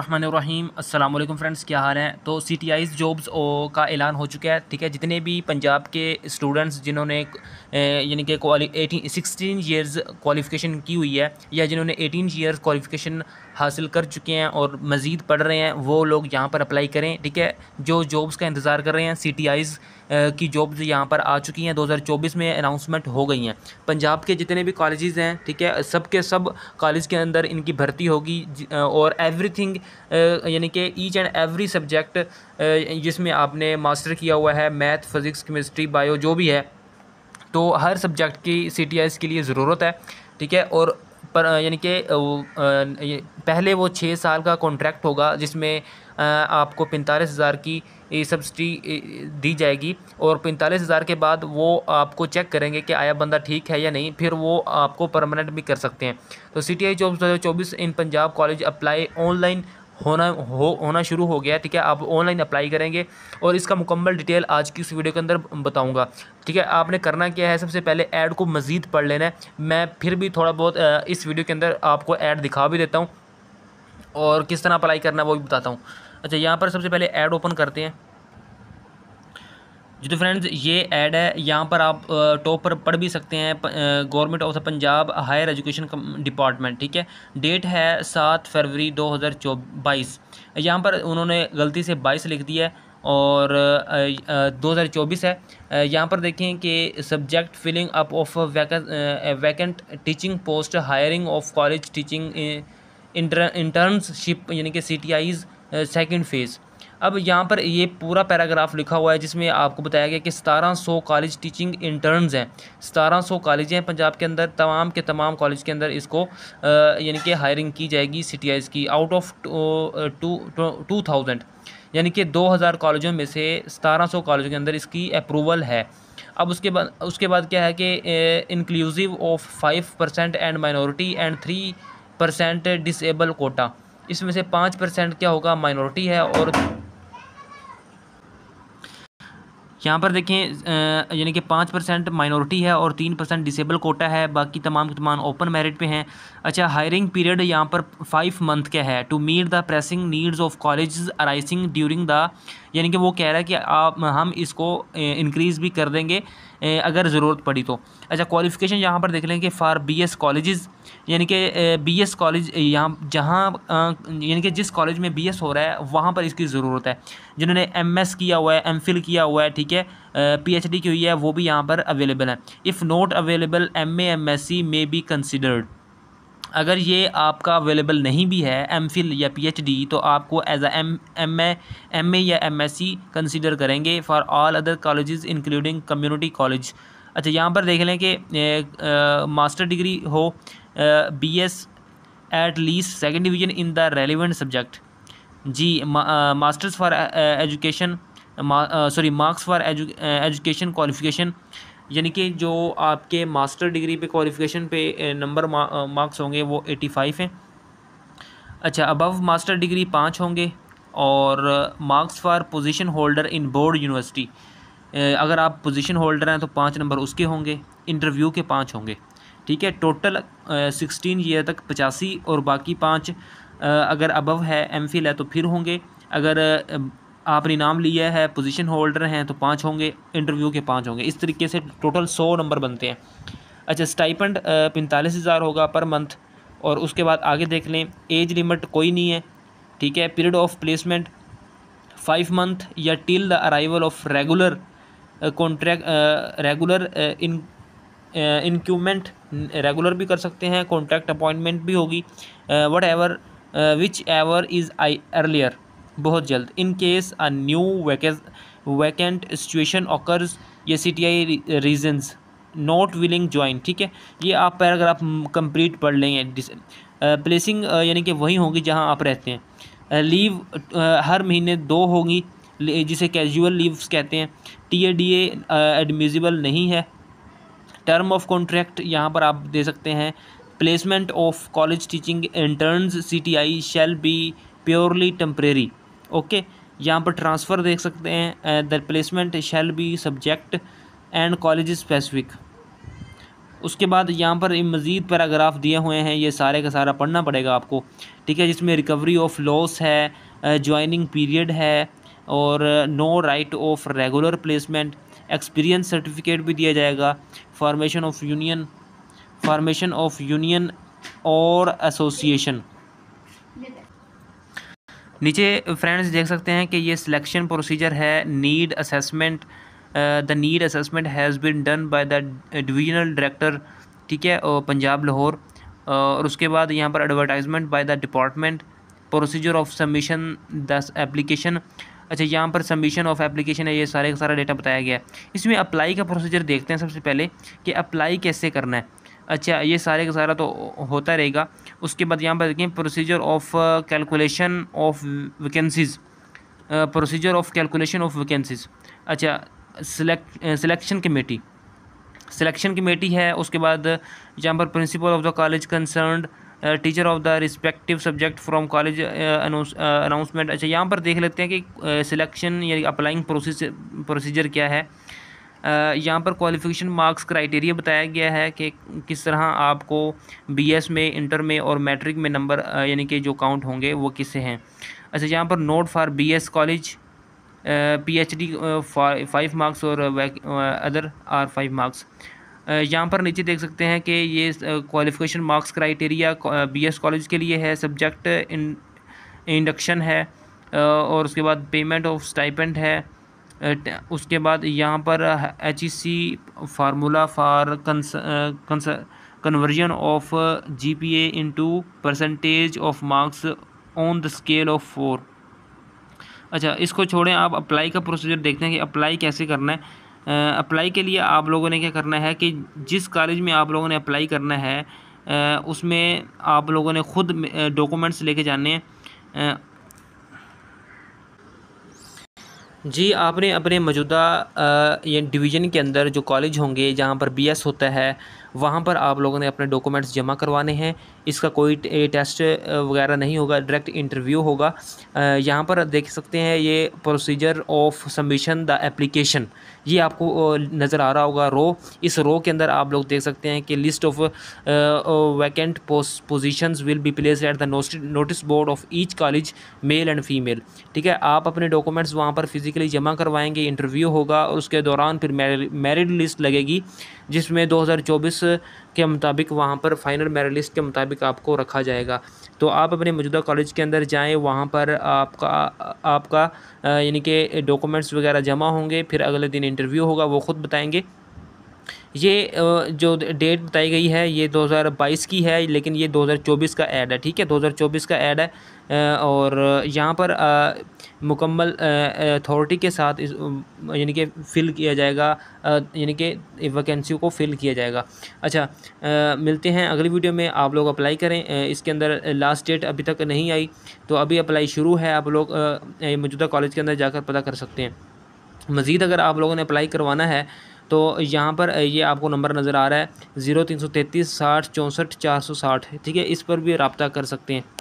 रहीम अस्सलाम वालेकुम फ्रेंड्स क्या हाल हैं तो सी टी आईज जॉब्स का ऐलान हो चुका है ठीक है जितने भी पंजाब के स्टूडेंट्स जिन्होंने यानी कि एटीन सिक्सटीन ईयर्स क्वालिफ़िकेशन की हुई है या जिन्होंने एटीन ईयर्स क्वालिफ़िकेशन हासिल कर चुके हैं और मज़ीद पढ़ रहे हैं वो लोग यहाँ पर अप्लाई करें ठीक है जो जॉब्स का इंतज़ार कर रहे हैं सी टी आईज़ की जॉब्स यहाँ पर आ चुकी हैं दो हज़ार चौबीस में अनाउंसमेंट हो गई हैं पंजाब के जितने भी कॉलेज़ हैं ठीक है सब के सब कॉलेज के अंदर इनकी भर्ती होगी और एवरी थिंग यानी कि ईच एंड एवरी सब्जेक्ट जिसमें आपने मास्टर किया हुआ है मैथ फ़िज़िक्स केमिस्ट्री बायो जो भी है तो हर सब्जेक्ट की सी टी के लिए ज़रूरत है ठीक है और पर यानी कि पहले वो छः साल का कॉन्ट्रैक्ट होगा जिसमें आपको पैंतालीस हज़ार की सब्सिडी दी जाएगी और पैंतालीस हज़ार के बाद वो आपको चेक करेंगे कि आया बंदा ठीक है या नहीं फिर वो आपको परमानेंट भी कर सकते हैं तो सी टी आई जॉब दो हज़ार चौबीस in Punjab college apply online होना हो होना शुरू हो गया है ठीक है आप ऑनलाइन अप्लाई करेंगे और इसका मुकम्मल डिटेल आज की इस वीडियो के अंदर बताऊंगा ठीक है आपने करना क्या है सबसे पहले ऐड को मज़ीद पढ़ लेना है मैं फिर भी थोड़ा बहुत इस वीडियो के अंदर आपको ऐड दिखा भी देता हूँ और किस तरह अप्लाई करना है वो भी बताता हूँ अच्छा यहाँ पर सबसे पहले ऐड ओपन करते हैं जो तो फ्रेंड्स ये ऐड है यहाँ पर आप टॉप पर पढ़ भी सकते हैं government of Punjab higher education department ठीक है डेट है सात फरवरी दो हज़ार चौब बाईस यहाँ पर उन्होंने गलती से बाईस लिख दिया है और दो हज़ार चौबीस है यहाँ पर देखें कि subject filling up of vacant teaching post hiring of college teaching internship यानी कि C T Is second phase अब यहाँ पर ये पूरा पैराग्राफ लिखा हुआ है जिसमें आपको बताया गया कि सतारह सौ कॉलेज टीचिंग इंटर्न्स हैं सतारह सौ कॉलेज हैं पंजाब के अंदर तमाम के तमाम कॉलेज के अंदर इसको यानी कि हायरिंग की जाएगी सी टी की out of two two thousand यानी कि दो हज़ार कॉलेजों में से सतारह सौ कॉलेजों के अंदर इसकी अप्रूवल है अब उसके बाद उसके बाद क्या है कि inclusive of five percent and minority and three percent disable quota इसमें से पाँच परसेंट क्या होगा माइनॉरिटी है और यहाँ पर देखें यानी कि पाँच परसेंट माइनॉरिटी है और तीन परसेंट डिसेबल कोटा है बाकी तमाम तमाम ओपन मेरिट पे हैं अच्छा हायरिंग पीरियड यहाँ पर फाइव मंथ का है to meet the pressing needs of college arising during the यानी कि वो कह रहा है कि आप हम इसको इंक्रीज़ भी कर देंगे अगर ज़रूरत पड़ी तो अच्छा क्वालिफ़िकेशन यहाँ पर देख लें कि फ़ार बी एस कॉलेज़ यानी कि बी एस कॉलेज यहाँ जहाँ यानी कि जिस कॉलेज में बी एस हो रहा है वहाँ पर इसकी ज़रूरत है जिन्होंने एम एस किया हुआ है एम फिल किया हुआ है ठीक है पी एच डी की हुई है वो भी यहाँ पर अवेलेबल है if not available M A M S C may be considered अगर ये आपका अवेलेबल नहीं भी है एम फिल या पी एच डी तो आपको as M M M M A या एम एस सी कंसिडर करेंगे for all other college including community college अच्छा यहाँ पर देख लें कि मास्टर डिग्री हो B S at least second division in the relevant subject जी masters for education sorry marks for education qualification यानी कि जो आपके मास्टर डिग्री पे क्वालिफिकेशन पे नंबर मार्क्स होंगे वो एटी फाइव हैं अच्छा अबव मास्टर डिग्री पाँच होंगे और marks for position holder in board university अगर आप पोजीशन होल्डर हैं तो पाँच नंबर उसके होंगे इंटरव्यू के पाँच होंगे ठीक है टोटल सिक्सटीन ईयर तक पचासी और बाकी पाँच अगर अबव है एम है तो फिर होंगे अगर आपने नाम लिया है पोजीशन होल्डर हैं तो पाँच होंगे इंटरव्यू के पाँच होंगे इस तरीके से टोटल सौ नंबर बनते हैं अच्छा स्टाइपेंड पैंतालीस हज़ार होगा पर मंथ और उसके बाद आगे देख लें एज लिमिट कोई नहीं है ठीक है period of placement five month या till the arrival of regular contract regular in incumbent regular भी कर सकते हैं कॉन्ट्रैक्ट अपॉइंटमेंट भी होगी whatever whichever is आई अर्लियर बहुत जल्द in case a new vacant situation occurs ये C T I reasons not willing join ठीक है ये आप पैराग्राफ कंप्लीट पढ़ लेंगे प्लेसिंग यानी कि वहीं होगी जहां आप रहते हैं लीव हर महीने दो होगी जिसे कैजुअल लीव्स कहते हैं टी ए डी एडमिजिबल नहीं है टर्म ऑफ कॉन्ट्रैक्ट यहाँ पर आप दे सकते हैं placement of college teaching interns C T I shall be purely temporary okay यहाँ पर ट्रांसफ़र देख सकते हैं the placement shall be subject and college specific उसके बाद यहाँ पर मज़ीद पैराग्राफ दिए हुए हैं ये सारे का सारा पढ़ना पड़ेगा आपको ठीक है जिसमें रिकवरी ऑफ लॉस है ज्वाइनिंग पीरियड है और no right of regular placement experience certificate भी दिया जाएगा formation of union formation of union और एसोसिएशन नीचे फ्रेंड्स देख सकते हैं कि ये सिलेक्शन प्रोसीजर है need assessment the need assessment has been done by the divisional director ठीक है और पंजाब लाहौर और उसके बाद यहाँ पर advertisement by the department procedure of submission the application अच्छा यहाँ पर सबमिशन ऑफ एप्लीकेशन है ये सारे का सारा डेटा बताया गया है इसमें अप्लाई का प्रोसीजर देखते हैं सबसे पहले कि अप्लाई कैसे करना है अच्छा ये सारे का सारा तो होता रहेगा उसके बाद यहाँ पर देखें procedure of calculation of vacancies procedure of calculation of vacancies अच्छा सिलेक्शन कमेटी सिलेक्शन कमेटी है उसके बाद यहाँ पर principal of the college concern teacher of the respective subject from college announcement अच्छा यहाँ पर देख लेते हैं कि सिलेक्शन uh, यानी अप्लाइंग प्रोसीजर क्या है यहाँ पर क्वालिफिकेशन मार्क्स क्राइटेरिया बताया गया है कि किस तरह आपको बीएस में इंटर में और मैट्रिक में नंबर यानी कि जो काउंट होंगे वो किससे हैं अच्छा यहाँ पर note for BS college PhD five marks और अदर आर फाइव मार्क्स यहाँ पर नीचे देख सकते हैं कि ये qualification marks criteria as college के लिए है सब्जेक्ट इंडक्शन है और उसके बाद पेमेंट ऑफ स्टाइपेंट है उसके बाद यहाँ पर H E C formula for conversion of G P A into percentage of marks on the scale of four अच्छा इसको छोड़ें आप अप्लाई का प्रोसीजर देखते हैं कि अप्लाई कैसे करना है अप्लाई के लिए आप लोगों ने क्या करना है कि जिस कॉलेज में आप लोगों ने अप्लाई करना है उसमें आप लोगों ने ख़ुद डॉक्यूमेंट्स लेके जाने हैं जी आपने अपने मौजूदा डिवीज़न के अंदर जो कॉलेज होंगे जहाँ पर बीएस होता है वहाँ पर आप लोगों ने अपने डॉक्यूमेंट्स जमा करवाने हैं इसका कोई टेस्ट वगैरह नहीं होगा डायरेक्ट इंटरव्यू होगा यहाँ पर देख सकते हैं ये procedure of submission the application ये आपको नज़र आ रहा होगा रो इस रो के अंदर आप लोग देख सकते हैं कि list of vacant position will be place at the notice board of each college male and female ठीक है आप अपने डॉक्यूमेंट्स वहाँ पर फिजिकली जमा करवाएंगे इंटरव्यू होगा और उसके दौरान फिर मेरिट लिस्ट लगेगी जिसमें दो के मुताबिक वहाँ पर फ़ाइनल मेरा लिस्ट के मुताबिक आपको रखा जाएगा तो आप अपने मौजूदा कॉलेज के अंदर जाएँ वहाँ पर आपका आपका यानी कि डॉक्यूमेंट्स वगैरह जमा होंगे फिर अगले दिन इंटरव्यू होगा वो ख़ुद बताएँगे ये जो डेट बताई गई है ये 2022 की है लेकिन ये 2024 का ऐड है ठीक है 2024 का ऐड है और यहाँ पर मुकम्मल अथॉरिटी के साथ यानी कि फ़िल किया जाएगा यानी कि वैकेंसी को फ़िल किया जाएगा अच्छा आ, मिलते हैं अगली वीडियो में आप लोग अप्लाई करें इसके अंदर लास्ट डेट अभी तक नहीं आई तो अभी अप्लाई शुरू है आप लोग मौजूदा कॉलेज के अंदर जाकर पता कर सकते हैं मज़ीद अगर आप लोगों ने अप्लाई करवाना है तो यहाँ पर ये आपको नंबर नज़र आ रहा है ज़ीरो तीन सौ तैंतीस साठ चौंसठ चार सौ साठ ठीक है इस पर भी रबता कर सकते हैं